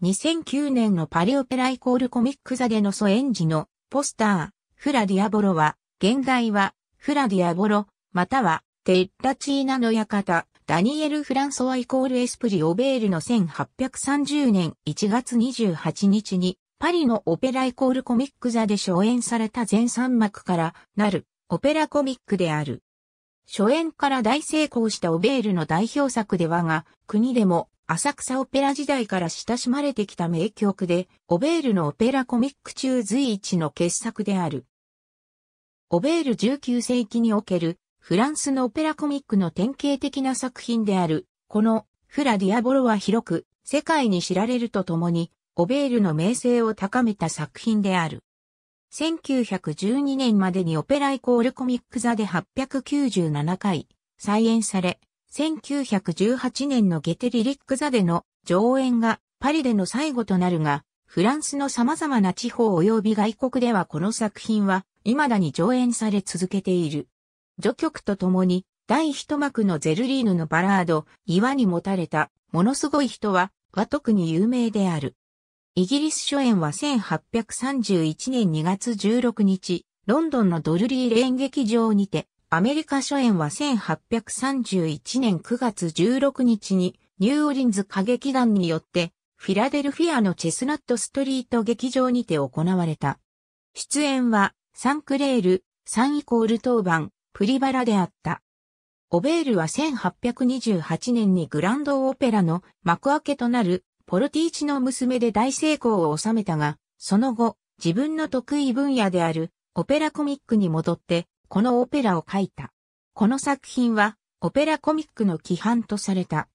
2009年のパリオペライコールコミック座でのソエンジのポスター、フラディアボロは、現代は、フラディアボロ、または、テッラチーナの館、ダニエル・フランソワイコール・エスプリ・オベールの1830年1月28日に、パリのオペライコールコミック座で初演された全3幕からなる、オペラコミックである。初演から大成功したオベールの代表作ではが、国でも浅草オペラ時代から親しまれてきた名曲で、オベールのオペラコミック中随一の傑作である。オベール19世紀におけるフランスのオペラコミックの典型的な作品である、このフラディアボロは広く世界に知られるとともに、オベールの名声を高めた作品である。1912年までにオペライコールコミック座で897回再演され、1918年のゲテリリック座での上演がパリでの最後となるが、フランスの様々な地方及び外国ではこの作品は未だに上演され続けている。序曲とともに第一幕のゼルリーヌのバラード、岩に持たれた、ものすごい人は、は特に有名である。イギリス初演は1831年2月16日、ロンドンのドルリーレーン劇場にて、アメリカ初演は1831年9月16日にニューオリンズ歌劇団によってフィラデルフィアのチェスナットストリート劇場にて行われた。出演はサンクレール、サンイコール当番、プリバラであった。オベールは1828年にグランドオペラの幕開けとなるポルティーチの娘で大成功を収めたが、その後、自分の得意分野であるオペラコミックに戻ってこのオペラを書いた。この作品は、オペラコミックの規範とされた。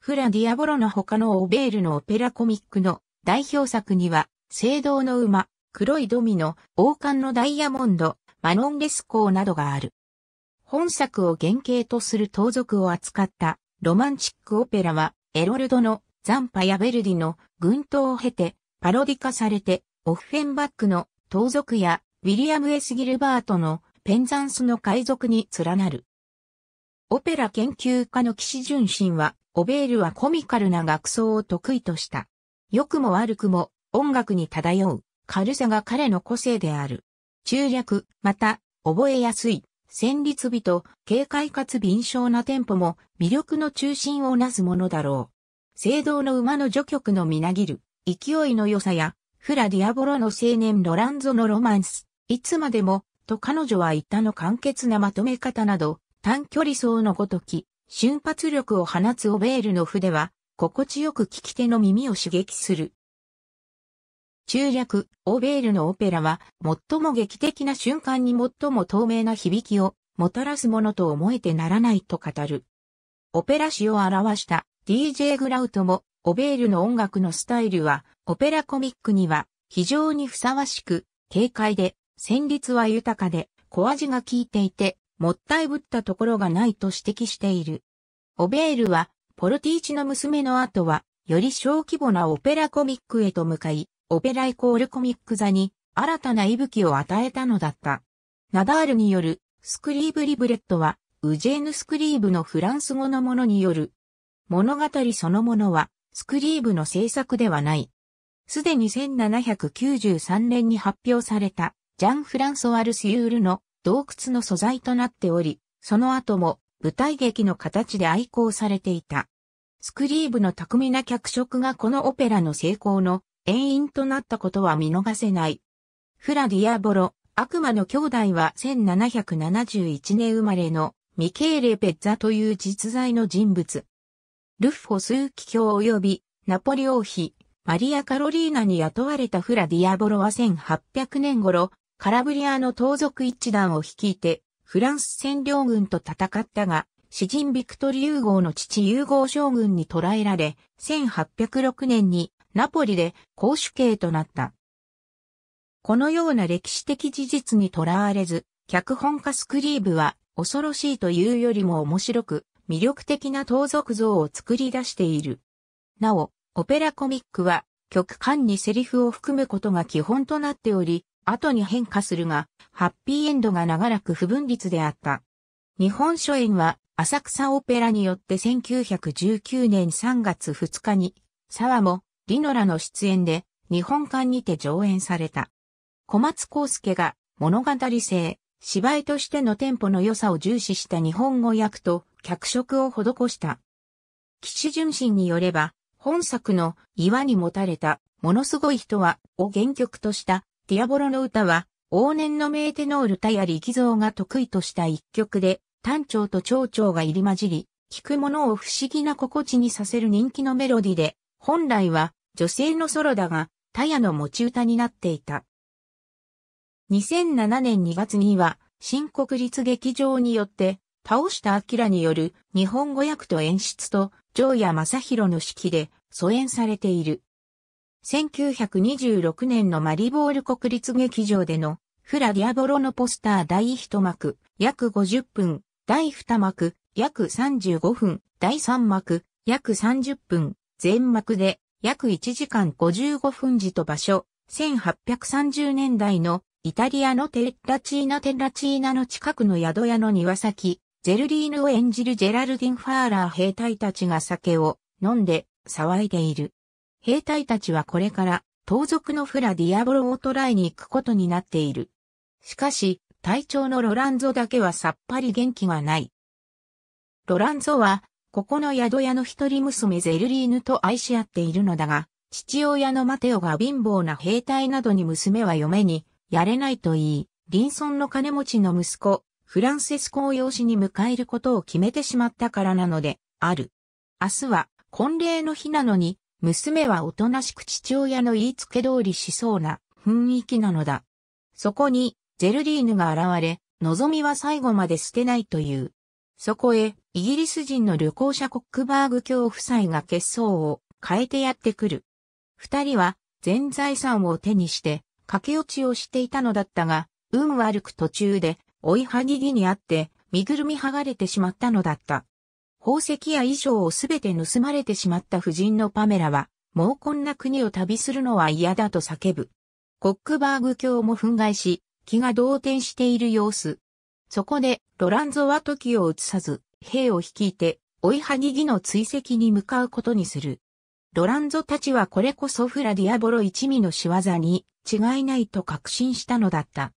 フラ・ディアボロの他のオベールのオペラコミックの代表作には、青銅の馬、黒いドミノ、王冠のダイヤモンド、マノンレスコーなどがある。本作を原型とする盗賊を扱ったロマンチックオペラは、エロルドのザンパやベルディの群島を経て、パロディ化されて、オフフェンバックの盗賊やウィリアム・エス・ギルバートのペンザンスの海賊に連なる。オペラ研究家の岸純真は、オベールはコミカルな楽奏を得意とした。良くも悪くも音楽に漂う軽さが彼の個性である。中略、また、覚えやすい、旋律美と軽快かつ敏捷なテンポも魅力の中心をなすものだろう。聖堂の馬の序曲のみなぎる勢いの良さや、フラディアボロの青年ロランゾのロマンス、いつまでもと彼女は一端の簡潔なまとめ方など、短距離走のごとき、瞬発力を放つオベールの筆は、心地よく聞き手の耳を刺激する。中略、オベールのオペラは、最も劇的な瞬間に最も透明な響きを、もたらすものと思えてならないと語る。オペラ史を表した DJ グラウトも、オベールの音楽のスタイルは、オペラコミックには非常にふさわしく、軽快で旋律は豊かで、小味が効いていて、もったいぶったところがないと指摘している。オベールは、ポルティーチの娘の後は、より小規模なオペラコミックへと向かい、オペライコールコミック座に、新たな息吹を与えたのだった。ナダールによる、スクリーブリブレットは、ウジェーヌ・スクリーブのフランス語のものによる。物語そのものは、スクリーブの制作ではない。すでに1793年に発表された、ジャン・フランソワルス・ユールの洞窟の素材となっており、その後も舞台劇の形で愛好されていた。スクリーブの巧みな脚色がこのオペラの成功の遠因となったことは見逃せない。フラ・ディアボロ、悪魔の兄弟は1771年生まれのミケーレ・ペッザという実在の人物。ルッフォーキ卿及びナポリ王妃、マリア・カロリーナに雇われたフラ・ディアボロは1800年頃、カラブリアの盗賊一団を率いて、フランス占領軍と戦ったが、詩人ビクトリ・ユーゴーの父ユーゴー将軍に捕らえられ、1806年にナポリで公主刑となった。このような歴史的事実にとらわれず、脚本家スクリーブは恐ろしいというよりも面白く、魅力的な盗賊像を作り出している。なお、オペラコミックは、曲間にセリフを含むことが基本となっており、後に変化するが、ハッピーエンドが長らく不分立であった。日本書演は浅草オペラによって1919年3月2日に、沢もリノラの出演で日本館にて上演された。小松康介が物語性、芝居としてのテンポの良さを重視した日本語訳と脚色を施した。岸純心によれば、本作の岩に持たれたものすごい人はを原曲としたディアボロの歌は、往年のメーテノールタキ力蔵が得意とした一曲で、単調と長調が入り混じり、聴く者を不思議な心地にさせる人気のメロディで、本来は女性のソロだが、タヤの持ち歌になっていた。2007年2月には、新国立劇場によって、倒したアキラによる日本語訳と演出と、マサ正ロの指揮で、疎遠されている。1926年のマリボール国立劇場でのフラディアボロのポスター第1幕約50分、第2幕約35分、第3幕約30分、全幕で約1時間55分時と場所、1830年代のイタリアのテッラチーナテッラチーナの近くの宿屋の庭先、ジェルリーヌを演じるジェラルディン・ファーラー兵隊たちが酒を飲んで騒いでいる。兵隊たちはこれから、盗賊のフラ・ディアボロを捕らえに行くことになっている。しかし、隊長のロランゾだけはさっぱり元気がない。ロランゾは、ここの宿屋の一人娘ゼルリーヌと愛し合っているのだが、父親のマテオが貧乏な兵隊などに娘は嫁に、やれないと言い、隣村の金持ちの息子、フランセスコを養子に迎えることを決めてしまったからなので、ある。明日は、婚礼の日なのに、娘はおとなしく父親の言いつけ通りしそうな雰囲気なのだ。そこに、ジェルディーヌが現れ、望みは最後まで捨てないという。そこへ、イギリス人の旅行者コックバーグ卿夫妻が血相を変えてやってくる。二人は、全財産を手にして、駆け落ちをしていたのだったが、運悪く途中で、追いはぎぎにあって、身ぐるみ剥がれてしまったのだった。宝石や衣装をすべて盗まれてしまった夫人のパメラは、もうこんな国を旅するのは嫌だと叫ぶ。コックバーグ卿も憤慨し、気が動転している様子。そこで、ロランゾは時を移さず、兵を率いて、追いはぎぎの追跡に向かうことにする。ロランゾたちはこれこそフラディアボロ一味の仕業に違いないと確信したのだった。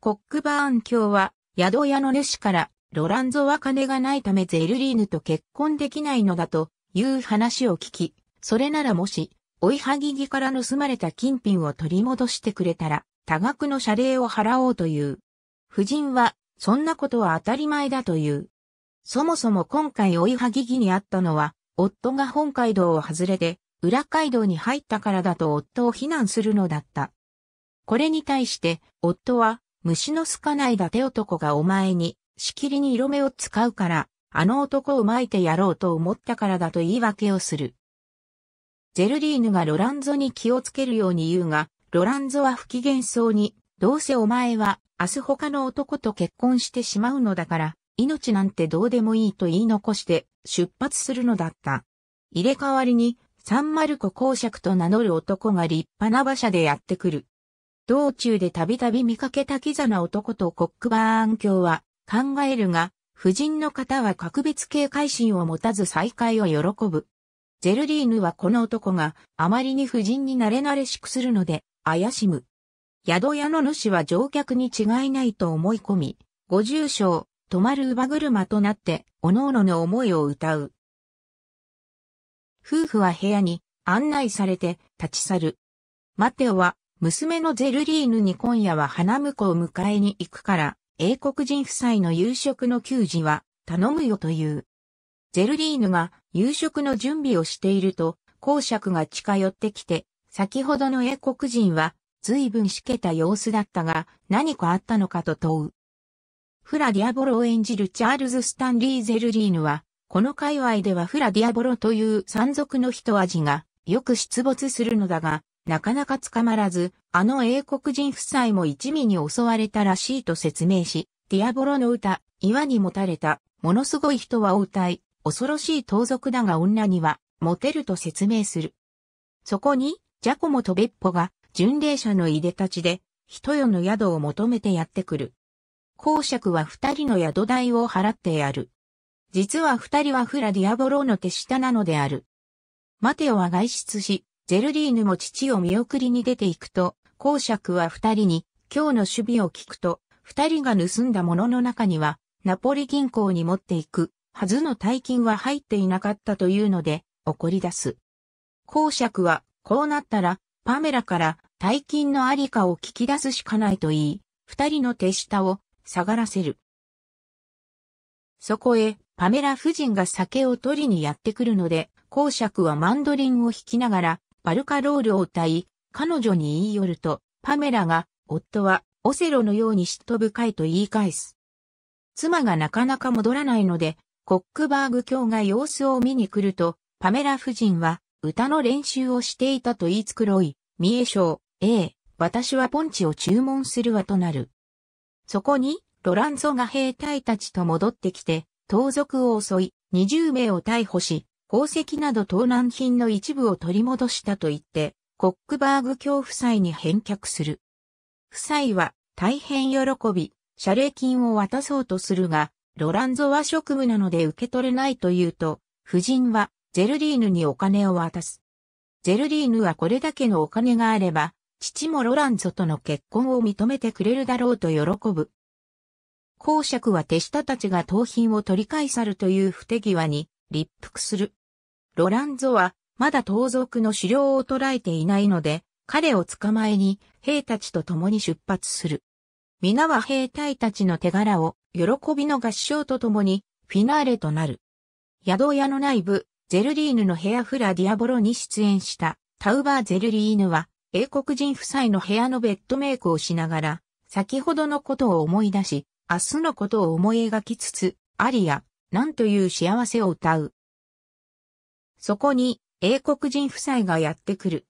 コックバーン卿は宿屋の主からロランゾは金がないためゼルリーヌと結婚できないのだという話を聞き、それならもし、追いはぎぎから盗まれた金品を取り戻してくれたら、多額の謝礼を払おうという。夫人は、そんなことは当たり前だという。そもそも今回追いはぎぎにあったのは、夫が本街道を外れて、裏街道に入ったからだと夫を非難するのだった。これに対して、夫は、虫の巣かない伊達男がお前に、しきりに色目を使うから、あの男を巻いてやろうと思ったからだと言い訳をする。ゼルリーヌがロランゾに気をつけるように言うが、ロランゾは不機嫌そうに、どうせお前は明日他の男と結婚してしまうのだから、命なんてどうでもいいと言い残して出発するのだった。入れ替わりに、サンマルコ公爵と名乗る男が立派な馬車でやってくる。道中でたびたび見かけたキザな男とコックバーン卿は考えるが、夫人の方は格別警戒心を持たず再会を喜ぶ。ゼルリーヌはこの男があまりに夫人に慣れ慣れしくするので怪しむ。宿屋の主は乗客に違いないと思い込み、ご住所、泊まる乳母車となって、おのおのの思いを歌う。夫婦は部屋に案内されて立ち去る。マテオは娘のゼルリーヌに今夜は花婿を迎えに行くから、英国人夫妻の夕食の給仕は頼むよという。ゼルリーヌが夕食の準備をしていると、公爵が近寄ってきて、先ほどの英国人は随分しけた様子だったが、何かあったのかと問う。フラディアボロを演じるチャールズ・スタンリー・ゼルリーヌは、この界隈ではフラディアボロという山賊の一味がよく出没するのだが、なかなか捕まらず、あの英国人夫妻も一味に襲われたらしいと説明し、ディアボロの歌、岩に持たれた、ものすごい人はを歌い、恐ろしい盗賊だが女には、モテると説明する。そこに、ジャコモとベッポが、巡礼者のいでたちで、人よの宿を求めてやってくる。公爵は二人の宿代を払ってやる。実は二人はフラディアボローの手下なのである。マテオは外出し、ジェルリーヌも父を見送りに出ていくと、公爵は二人に、今日の守備を聞くと、二人が盗んだものの中には、ナポリ銀行に持っていく、はずの大金は入っていなかったというので、怒り出す。公爵は、こうなったら、パメラから、大金のありかを聞き出すしかないと言い、二人の手下を、下がらせる。そこへ、パメラ夫人が酒を取りにやってくるので、公爵はマンドリンを弾きながら、バルカロールを歌い、彼女に言い寄ると、パメラが、夫は、オセロのように嫉妬深いと言い返す。妻がなかなか戻らないので、コックバーグ卿が様子を見に来ると、パメラ夫人は、歌の練習をしていたと言い繕い、三重省、ええ、私はポンチを注文するわとなる。そこに、ロランゾが兵隊たちと戻ってきて、盗賊を襲い、20名を逮捕し、宝石など盗難品の一部を取り戻したと言って、コックバーグ卿夫妻に返却する。夫妻は大変喜び、謝礼金を渡そうとするが、ロランゾは職務なので受け取れないと言うと、夫人はゼルリーヌにお金を渡す。ゼルリーヌはこれだけのお金があれば、父もロランゾとの結婚を認めてくれるだろうと喜ぶ。公爵は手下たちが盗品を取り返さるという不手際に立腹する。ロランゾは、まだ盗賊の狩猟を捕らえていないので、彼を捕まえに、兵たちと共に出発する。皆は兵隊たちの手柄を、喜びの合唱と共に、フィナーレとなる。宿屋の内部、ゼルリーヌの部屋フラディアボロに出演した、タウバー・ゼルリーヌは、英国人夫妻の部屋のベッドメイクをしながら、先ほどのことを思い出し、明日のことを思い描きつつ、アリア、なんという幸せを歌う。そこに英国人夫妻がやってくる。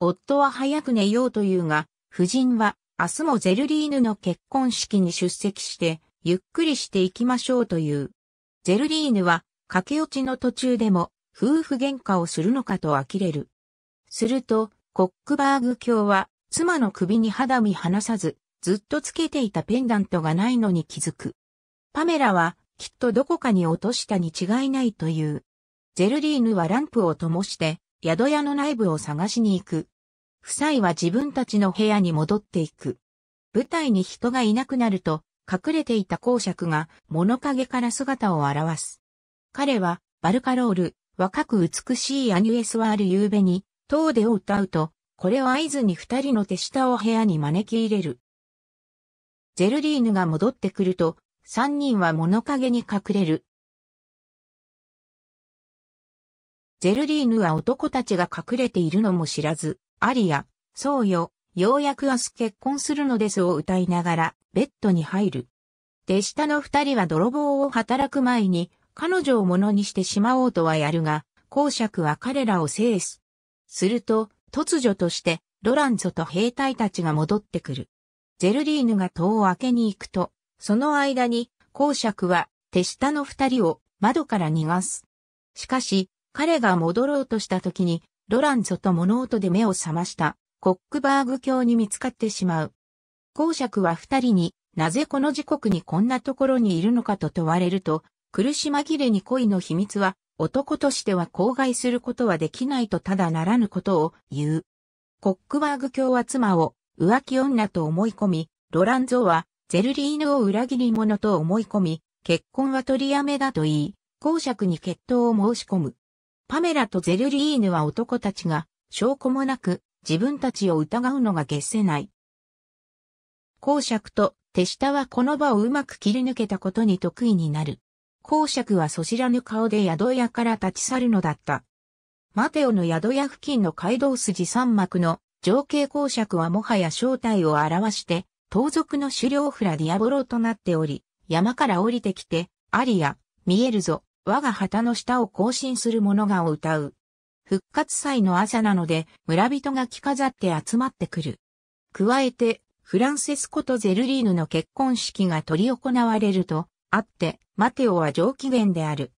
夫は早く寝ようというが、夫人は明日もゼルリーヌの結婚式に出席して、ゆっくりしていきましょうという。ゼルリーヌは駆け落ちの途中でも夫婦喧嘩をするのかと呆れる。すると、コックバーグ卿は妻の首に肌身離さず、ずっとつけていたペンダントがないのに気づく。パメラはきっとどこかに落としたに違いないという。ジェルリーヌはランプを灯して、宿屋の内部を探しに行く。夫妻は自分たちの部屋に戻っていく。舞台に人がいなくなると、隠れていた公爵が物陰から姿を現す。彼は、バルカロール、若く美しいアニュエスワール夕べに、ーデを歌うと、これを合図に二人の手下を部屋に招き入れる。ジェルリーヌが戻ってくると、三人は物陰に隠れる。ジェルリーヌは男たちが隠れているのも知らず、アリア、そうよ、ようやく明日結婚するのですを歌いながら、ベッドに入る。手下の二人は泥棒を働く前に、彼女をものにしてしまおうとはやるが、公爵は彼らを制す。すると、突如として、ロランゾと兵隊たちが戻ってくる。ジェルリーヌが戸を開けに行くと、その間に、公爵は手下の二人を窓から逃がす。しかし、彼が戻ろうとした時に、ロランゾと物音で目を覚ました、コックバーグ卿に見つかってしまう。公爵は二人に、なぜこの時刻にこんなところにいるのかと問われると、苦し紛れに恋の秘密は、男としては口外することはできないとただならぬことを言う。コックバーグ卿は妻を浮気女と思い込み、ロランゾはゼルリーヌを裏切り者と思い込み、結婚は取りやめだと言い、公爵に決闘を申し込む。パメラとゼルリーヌは男たちが、証拠もなく、自分たちを疑うのが消せない。公爵と手下はこの場をうまく切り抜けたことに得意になる。公爵はそ知らぬ顔で宿屋から立ち去るのだった。マテオの宿屋付近の街道筋三幕の情景公爵はもはや正体を表して、盗賊の狩猟フラディアボロとなっており、山から降りてきて、アリア、見えるぞ、我が旗の下を行進する者がを歌う。復活祭の朝なので、村人が着飾って集まってくる。加えて、フランセスコとゼルリーヌの結婚式が執り行われると、あって、マテオは上機嫌である。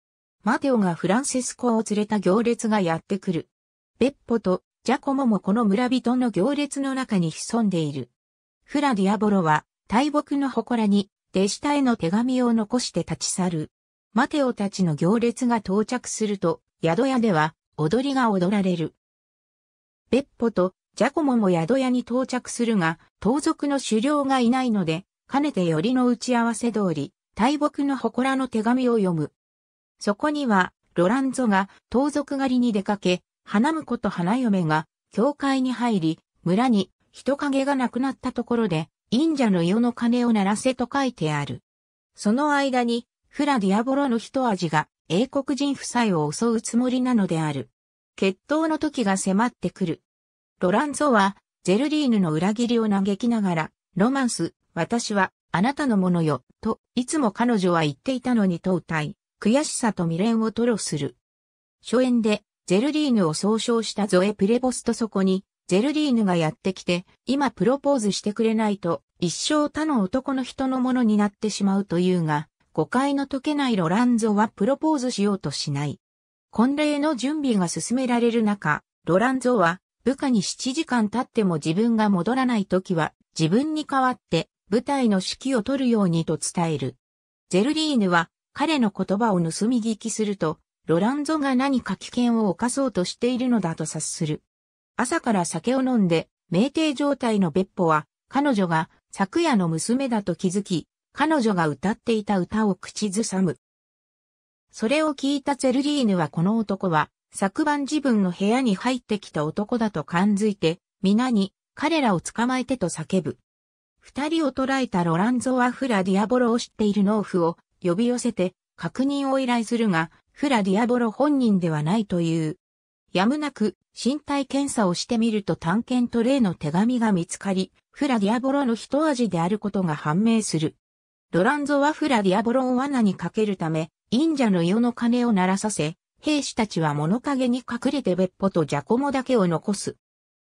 マテオがフランセスコを連れた行列がやってくる。ベッポとジャコモもこの村人の行列の中に潜んでいる。フラディアボロは大木の祠に弟子たへの手紙を残して立ち去る。マテオたちの行列が到着すると、宿屋では踊りが踊られる。ベッポとジャコモも宿屋に到着するが、盗賊の狩猟がいないので、かねてよりの打ち合わせ通り、大木の祠の手紙を読む。そこには、ロランゾが盗賊狩りに出かけ、花婿と花嫁が教会に入り、村に人影がなくなったところで、忍者の世の鐘を鳴らせと書いてある。その間に、フラディアボロの一味が英国人夫妻を襲うつもりなのである。決闘の時が迫ってくる。ロランゾは、ジェルリーヌの裏切りを嘆きながら、ロマンス、私は、あなたのものよ、と、いつも彼女は言っていたのにたい、悔しさと未練を吐露する。初演で、ジェルリーヌを総称したゾエ・プレボスとそこに、ジェルリーヌがやってきて、今プロポーズしてくれないと、一生他の男の人のものになってしまうというが、誤解の解けないロランゾはプロポーズしようとしない。婚礼の準備が進められる中、ロランゾは部下に7時間経っても自分が戻らない時は自分に代わって舞台の指揮を取るようにと伝える。ゼルリーヌは彼の言葉を盗み聞きすると、ロランゾが何か危険を犯そうとしているのだと察する。朝から酒を飲んで、酩酊状態のベッポは、彼女が昨夜の娘だと気づき、彼女が歌っていた歌を口ずさむ。それを聞いたツェルリーヌはこの男は、昨晩自分の部屋に入ってきた男だと感づいて、皆に、彼らを捕まえてと叫ぶ。二人を捕らえたロランゾはフラディアボロを知っている農夫を呼び寄せて確認を依頼するが、フラディアボロ本人ではないという。やむなく身体検査をしてみると探検と例の手紙が見つかり、フラディアボロの一味であることが判明する。ロランゾはフラディアボロン罠にかけるため、忍者の世の鐘を鳴らさせ、兵士たちは物陰に隠れて別歩とジャコモだけを残す。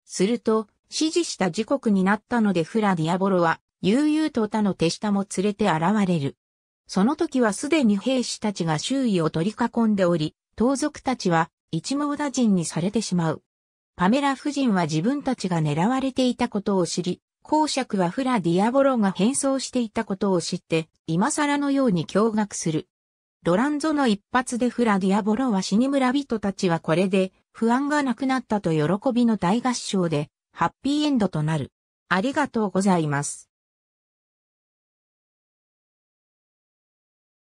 すると、指示した時刻になったのでフラディアボロは、悠々と他の手下も連れて現れる。その時はすでに兵士たちが周囲を取り囲んでおり、盗賊たちは一網打尽にされてしまう。パメラ夫人は自分たちが狙われていたことを知り、公爵はフラ・ディアボロが変装していたことを知って、今更のように驚愕する。ロランゾの一発でフラ・ディアボロは死に村人たちはこれで、不安がなくなったと喜びの大合唱で、ハッピーエンドとなる。ありがとうございます。